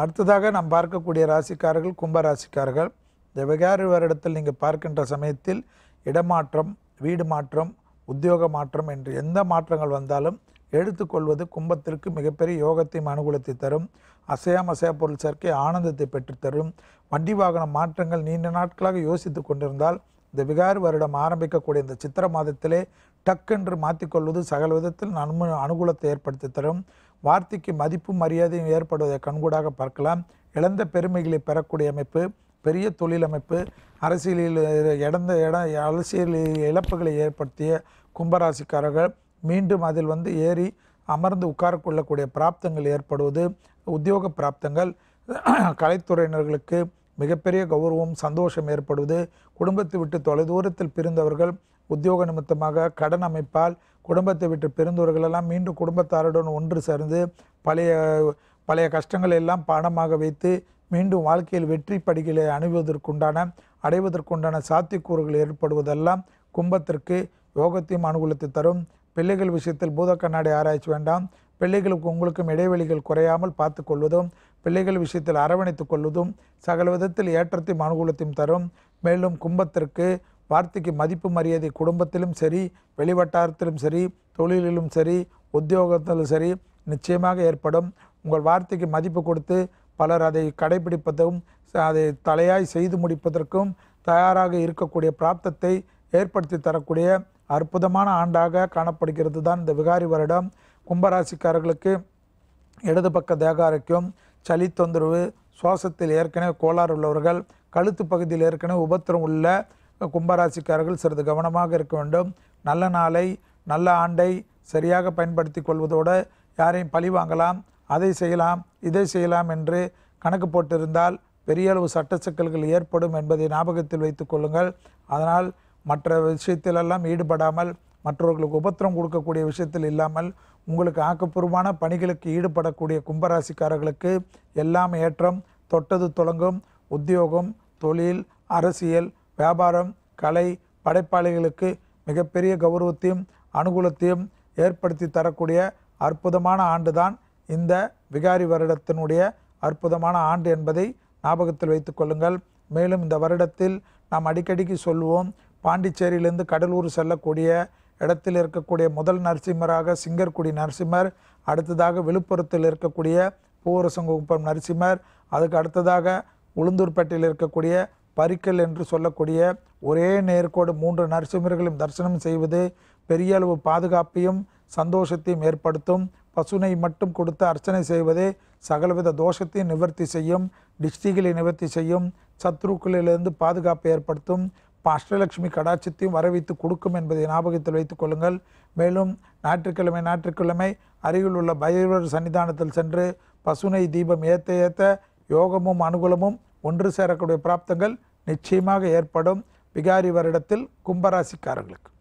அடுத்ததாக நாம் பார்க்கக்கூடிய ராசிக்காரர்கள் கும்ப ராசிக்காரர்கள் இந்த விகாரி வருடத்தில் நீங்கள் பார்க்கின்ற சமயத்தில் இடமாற்றம் வீடு மாற்றம் உத்தியோக மாற்றம் என்று எந்த மாற்றங்கள் வந்தாலும் எடுத்துக்கொள்வது கும்பத்திற்கு மிகப்பெரிய யோகத்தையும் அனுகூலத்தை தரும் அசையாம் அசையா பொருள் சேர்க்கை ஆனந்தத்தை பெற்றுத்தரும் வண்டி வாகன மாற்றங்கள் நீண்ட நாட்களாக யோசித்து கொண்டிருந்தால் இந்த விகார் வருடம் ஆரம்பிக்கக்கூடிய இந்த சித்திர மாதத்திலே டக்கென்று மாற்றிக்கொள்வது சகல விதத்தில் நன்மை அனுகூலத்தை ஏற்படுத்தி தரும் வார்த்தைக்கு மதிப்பும் மரியாதையும் ஏற்படுவதை கண்கூடாக பார்க்கலாம் இழந்த பெருமைகளை பெறக்கூடிய அமைப்பு பெரிய தொழிலமைப்பு அரசியலில் இடந்த இடம் அரசியல் இழப்புகளை ஏற்படுத்திய கும்பராசிக்காரர்கள் மீண்டும் அதில் வந்து ஏறி அமர்ந்து உட்காரக்கொள்ளக்கூடிய பிராப்தங்கள் ஏற்படுவது உத்தியோக பிராப்தங்கள் கலைத்துறையினர்களுக்கு மிகப்பெரிய கௌரவம் சந்தோஷம் ஏற்படுவது குடும்பத்தை விட்டு தொலைதூரத்தில் பிரிந்தவர்கள் உத்தியோக நிமித்தமாக கடன் அமைப்பால் குடும்பத்தை விட்டு பிறந்தவர்களெல்லாம் மீண்டும் குடும்பத்தாருடன் ஒன்று சேர்ந்து பழைய பழைய கஷ்டங்கள் எல்லாம் பாடமாக வைத்து மீண்டும் வாழ்க்கையில் வெற்றி படிகளை அணிவதற்குண்டான அடைவதற்குண்டான சாத்தியக்கூறுகள் ஏற்படுவதெல்லாம் கும்பத்திற்கு யோகத்தையும் அனுகூலத்தை தரும் பிள்ளைகள் விஷயத்தில் பூத கண்ணாடி ஆராய்ச்சி வேண்டாம் பிள்ளைகளுக்கு உங்களுக்கும் இடைவெளிகள் குறையாமல் பார்த்து கொள்வதும் பிள்ளைகள் விஷயத்தில் அரவணைத்து கொள்வதும் சகல விதத்தில் ஏற்றத்தையும் அனுகூலத்தையும் தரும் மேலும் கும்பத்திற்கு வார்த்தைக்கு மதிப்பு மரியாதை குடும்பத்திலும் சரி வெளிவட்டாரத்திலும் சரி தொழிலிலும் சரி உத்தியோகத்திலும் சரி நிச்சயமாக ஏற்படும் உங்கள் வார்த்தைக்கு மதிப்பு கொடுத்து பலர் அதை கடைபிடிப்பதும் அதை தலையாய் செய்து முடிப்பதற்கும் தயாராக இருக்கக்கூடிய பிராப்தத்தை ஏற்படுத்தி தரக்கூடிய அற்புதமான ஆண்டாக காணப்படுகிறது தான் இந்த விகாரி வருடம் கும்பராசிக்காரர்களுக்கு இடது பக்க தேக சளி தொந்தரவு சுவாசத்தில் ஏற்கனவே கோளாறு உள்ளவர்கள் கழுத்து பகுதியில் ஏற்கனவே உபத்திரம் உள்ள கும்பராசிக்காரர்கள் சிறிது கவனமாக இருக்க வேண்டும் நல்ல நாளை நல்ல ஆண்டை சரியாக பயன்படுத்தி கொள்வதோடு யாரையும் பழி வாங்கலாம் அதை செய்யலாம் இதை செய்யலாம் என்று கணக்கு போட்டிருந்தால் பெரிய அளவு சட்ட சிக்கல்கள் ஏற்படும் என்பதை ஞாபகத்தில் வைத்து கொள்ளுங்கள் அதனால் மற்ற விஷயத்திலெல்லாம் ஈடுபடாமல் மற்றவர்களுக்கு உபத்திரம் கொடுக்கக்கூடிய விஷயத்தில் இல்லாமல் உங்களுக்கு ஆக்கப்பூர்வமான பணிகளுக்கு ஈடுபடக்கூடிய கும்பராசிக்காரர்களுக்கு எல்லாம் ஏற்றம் தொட்டது தொடங்கும் உத்தியோகம் தொழில் அரசியல் வியாபாரம் கலை படைப்பாளிகளுக்கு மிகப்பெரிய கௌரவத்தையும் அனுகூலத்தையும் ஏற்படுத்தி தரக்கூடிய அற்புதமான ஆண்டு தான் இந்த விகாரி வருடத்தினுடைய அற்புதமான ஆண்டு என்பதை ஞாபகத்தில் வைத்து கொள்ளுங்கள் மேலும் இந்த வருடத்தில் நாம் அடிக்கடிக்கு சொல்லுவோம் பாண்டிச்சேரியிலிருந்து கடலூர் செல்லக்கூடிய இடத்தில் இருக்கக்கூடிய முதல் நரசிம்மராக சிங்கர்குடி நரசிம்மர் அடுத்ததாக விழுப்புரத்தில் இருக்கக்கூடிய பூவரசங்குப்பம் நரசிம்மர் அதுக்கு அடுத்ததாக உளுந்தூர்பேட்டையில் இருக்கக்கூடிய பறிக்கல் என்று சொல்லக்கூடிய ஒரே நேர்கோடு மூன்று நரசிம்மர்களையும் தரிசனம் செய்வது பெரிய அளவு பாதுகாப்பையும் சந்தோஷத்தையும் ஏற்படுத்தும் பசுனை மட்டும் கொடுத்து அர்ச்சனை செய்வது சகலவித தோஷத்தையும் நிவர்த்தி செய்யும் டிஷ்டிகளை நிவர்த்தி செய்யும் சத்ருக்களிலிருந்து பாதுகாப்பை ஏற்படுத்தும் அஷ்டலட்சுமி கடாட்சத்தையும் வரவைத்து கொடுக்கும் என்பதை ஞாபகத்தில் வைத்துக் கொள்ளுங்கள் மேலும் ஞாயிற்றுக்கிழமை ஞாயிற்றுக்கிழமை அருகில் உள்ள பைரவர் சன்னிதானத்தில் சென்று பசுனை தீபம் ஏற்ற ஏற்ற யோகமும் அனுகூலமும் ஒன்று சேரக்கூடிய பிராப்தங்கள் நிச்சயமாக ஏற்படும் விகாரி வருடத்தில் கும்பராசிக்காரர்களுக்கு